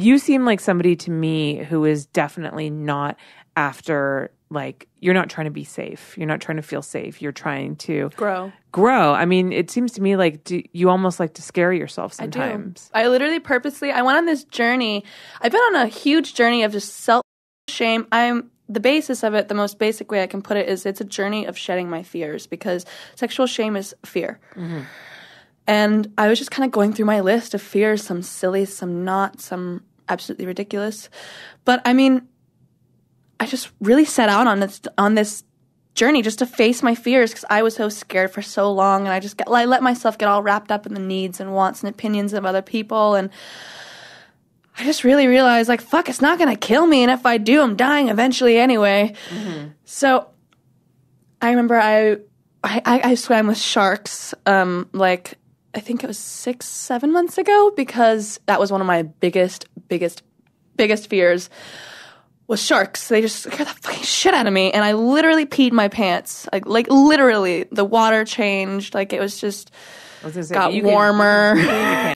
You seem like somebody to me who is definitely not after like you're not trying to be safe. You're not trying to feel safe. You're trying to grow. Grow. I mean, it seems to me like do, you almost like to scare yourself sometimes. I, do. I literally purposely I went on this journey. I've been on a huge journey of just self shame. I'm the basis of it, the most basic way I can put it is it's a journey of shedding my fears because sexual shame is fear. Mm-hmm. And I was just kind of going through my list of fears, some silly, some not, some absolutely ridiculous. But I mean, I just really set out on this on this journey just to face my fears because I was so scared for so long, and I just I let myself get all wrapped up in the needs and wants and opinions of other people, and I just really realized like fuck, it's not gonna kill me, and if I do, I'm dying eventually anyway. Mm-hmm. So I remember I, I. I, swam with sharks, um, like I think it was six, seven months ago because that was one of my biggest, biggest biggest fears was sharks. They just scared the fucking shit out of me, and I literally peed my pants. Like, like literally, the water changed. Like it was just was got warmer.